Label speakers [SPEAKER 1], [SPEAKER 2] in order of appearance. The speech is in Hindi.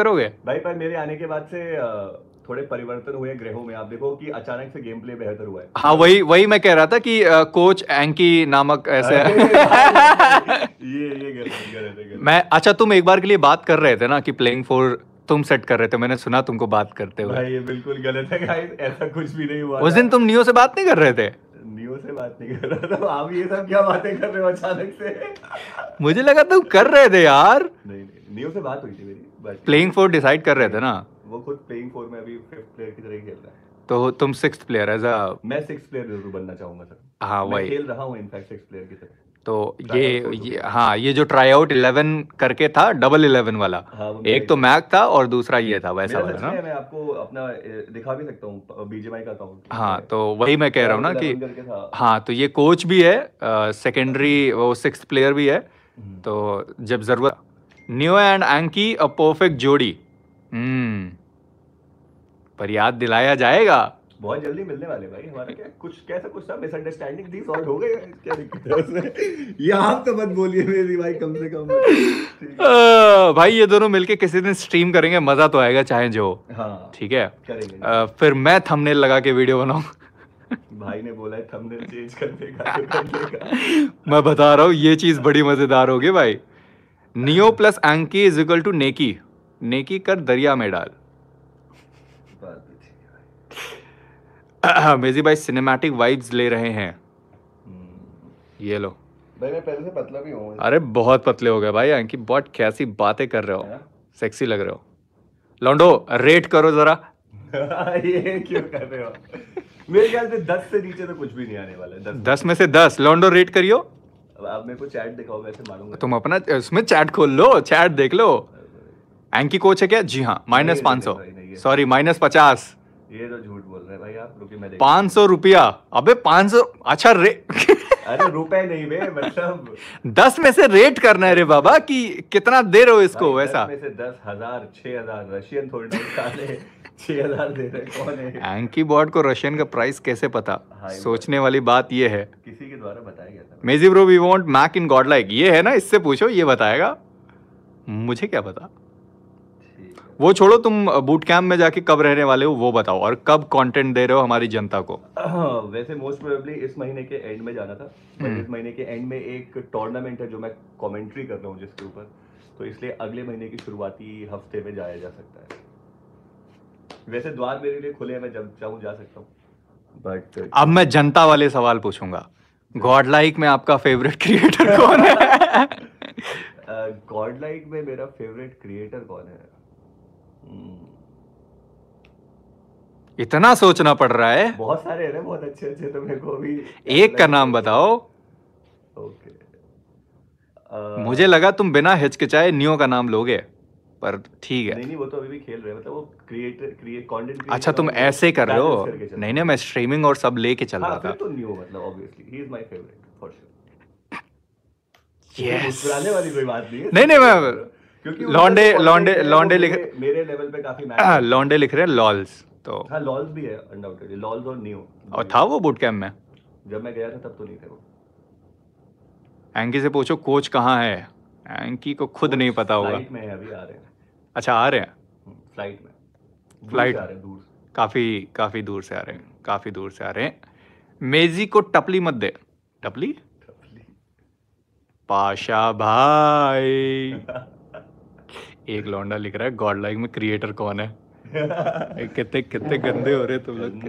[SPEAKER 1] करोगे
[SPEAKER 2] भाई पर मेरे आने के बाद से थोड़े परिवर्तन हुए ग्रहों में आप देखो कि अचानक से गेम प्ले बेहतर हुआ है
[SPEAKER 1] हाँ वही वही मैं कह रहा था कि आ, कोच एंकी नामक ऐसे ये ये गलत गलत मैं अच्छा तुम एक बार के लिए बात कर रहे थे ना कि प्लेइंग फोर तुम सेट कर रहे थे मैंने सुना तुमको बात करते हुए भाई
[SPEAKER 2] ये बिल्कुल गलत है गाइस ऐसा कुछ भी नहीं हुआ उस दिन
[SPEAKER 1] तुम नियो से बात नहीं कर रहे थे
[SPEAKER 2] से बात नहीं कर रहा था तो आप ये सब क्या बातें कर रहे हो अचानक से
[SPEAKER 1] मुझे लगा तुम कर रहे थे यार नहीं
[SPEAKER 2] नहीं नियो से बात हुई थी मेरी
[SPEAKER 1] प्लेइंग फोर डिसाइड कर रहे थे ना
[SPEAKER 2] वो खुद प्लेइंग फोर में अभी फिफ्थ प्लेयर की तरह ही खेल रहा है
[SPEAKER 1] तो तुम सिक्स्थ प्लेयर एज अ
[SPEAKER 2] मैं सिक्स्थ प्लेयर जरूर बनना चाहूंगा सर हाँ वही खेल रहा हूँ इनफैक्ट सिक्स्थ प्लेयर की तरह
[SPEAKER 1] तो ये, ये हाँ ये जो ट्राई आउट इलेवन करके था डबल इलेवन वाला हाँ, एक तो मैक था और दूसरा ये था वैसा वाला ना
[SPEAKER 2] मैं आपको अपना दिखा भी सकता हूँ बीजेपी का अकाउंट
[SPEAKER 1] हाँ तो वही मैं कह रहा हूँ ना कि हाँ तो ये कोच भी है सेकेंडरी वो सिक्स प्लेयर भी है हम्म। तो जब जरूरत new and Anki a perfect जोड़ी हम्म पर याद दिलाया जाएगा
[SPEAKER 2] बहुत जल्दी मिलने वाले भाई हमारा क्या कुछ कैसा कुछ था मिसअंडरस्टैंडिंग थी सॉल्व हो गए क्या दिक्कत है उसमें
[SPEAKER 1] ये आप तो मत बोलिए मेरी भाई कम से कम आ, भाई ये दोनों मिलके किसी दिन स्ट्रीम करेंगे मजा तो आएगा चाहे जो हाँ ठीक है आ, फिर मैं थंबनेल लगा के वीडियो बनाऊं
[SPEAKER 2] भाई ने बोला है थंबनेल चेंज कर देगा
[SPEAKER 1] मैं बता रहा हूँ ये चीज बड़ी मजेदार होगी भाई Neo plus Anki is equal to नेकी नेकी कर दरिया में डाल मेजी भाई सिनेमैटिक वाइब्स ले रहे हैं हम्म। ये लो
[SPEAKER 2] भाई मैं पहले से पतला भी हूँ
[SPEAKER 1] अरे बहुत पतले हो गए भाई एंकी बहुत कैसी बातें कर रहे हो सेक्सी लग रहे हो लौंडो रेट करो जरा
[SPEAKER 2] ये क्यों कर रहे हो मेरे ख्याल से दस से नीचे तो कुछ भी नहीं आने वाला है
[SPEAKER 1] दस में से दस लौंडो रेट करियो तुम अपना उसमें चैट खोल लो चैट देख लो एंकी कोच है क्या जी हाँ माइनस पाँच सौ सॉरी माइनस पचास
[SPEAKER 2] ये तो झूठ बोल रहे भाई आप रुपये मैं
[SPEAKER 1] पाँच सौ रुपया अबे पाँच सौ अच्छा रे
[SPEAKER 2] अरे रुपए नहीं बे मतलब
[SPEAKER 1] दस में से रेट करना है रे बाबा कि कितना दे रहे हो इसको वैसा में
[SPEAKER 2] से दस हजार छह हजार रशियन थोड़ी छह हजार दे रहे कौन
[SPEAKER 1] है एंकी बोर्ड को रशियन का प्राइस कैसे पता सोचने वाली बात यह है द्वारा बताया गया था मेजी bro we want Mac in God like ये है ना इससे पूछो ये बताएगा मुझे क्या पता वो छोड़ो तुम बूट कैंप में जाके कब रहने वाले हो वो बताओ और कब कंटेंट दे रहे हो हमारी जनता को
[SPEAKER 2] वैसे मोस्ट प्रोबेबली इस महीने के एंड में जाना था हम्म। इस महीने के एंड में एक टूर्नामेंट है जो मैं कमेंट्री कर रहा हूँ जिसके ऊपर तो इसलिए अगले महीने की शुरुआती हफ्ते में जाया जा सकता है वैसे द्वार मेरे लिए खुले हैं मैं जब चाहूँ जा सकता हूँ बट
[SPEAKER 1] अब मैं जनता वाले सवाल पूछूंगा गॉड लाइक में आपका फेवरेट क्रिएटर कौन है
[SPEAKER 2] गॉड लाइक uh, में मेरा फेवरेट क्रिएटर कौन है hmm.
[SPEAKER 1] इतना सोचना पड़ रहा है
[SPEAKER 2] बहुत सारे हैं बहुत अच्छे अच्छे तो मेरे को भी एक का
[SPEAKER 1] नाम बताओ
[SPEAKER 2] ओके okay. uh, मुझे लगा
[SPEAKER 1] तुम बिना हिचकिचाए नियो का नाम लोगे पर ठीक है नहीं नहीं
[SPEAKER 2] वो तो अभी भी खेल रहे हैं मतलब वो क्रिएटर क्रिएट कंटेंट अच्छा तुम ऐसे कर रहे हो नहीं नहीं मैं
[SPEAKER 1] स्ट्रीमिंग और सब लेके चल रहा हाँ, था
[SPEAKER 2] तो न्यू मतलब obviously he is my favourite for
[SPEAKER 1] sure yes पुराने वाली
[SPEAKER 2] कोई बात नहीं है नहीं नहीं मैं
[SPEAKER 1] क्योंकि लॉन्डे लॉन्डे लॉन्डे लिख
[SPEAKER 2] मेरे लेवल पे काफी मैच हाँ,
[SPEAKER 1] लॉन्डे लिख रहे हैं लॉल्स
[SPEAKER 2] तो हां लॉल्स भी है अनडाउटेडली लॉल्स और
[SPEAKER 1] न्यू और था वो बूट कैंप में
[SPEAKER 2] जब मैं गया था तब तो नहीं थे वो
[SPEAKER 1] एंकी से पूछो कोच कहाँ है एंकी को खुद नहीं पता होगा फ्लाइट
[SPEAKER 2] में अभी आ रहे हैं
[SPEAKER 1] अच्छा आ रहे हैं हम्म, फ्लाइट
[SPEAKER 2] में फ्लाइट आ रहे हैं
[SPEAKER 1] दूर काफ़ी काफ़ी दूर से आ रहे हैं काफ़ी दूर से आ रहे हैं मेजी को टपली मत दे टपली टपली पाशा भाई एक लौंडा लिख रहा है गॉड लाइक में क्रिएटर कौन है कितने कितने गंदे हो रहे तुम लोग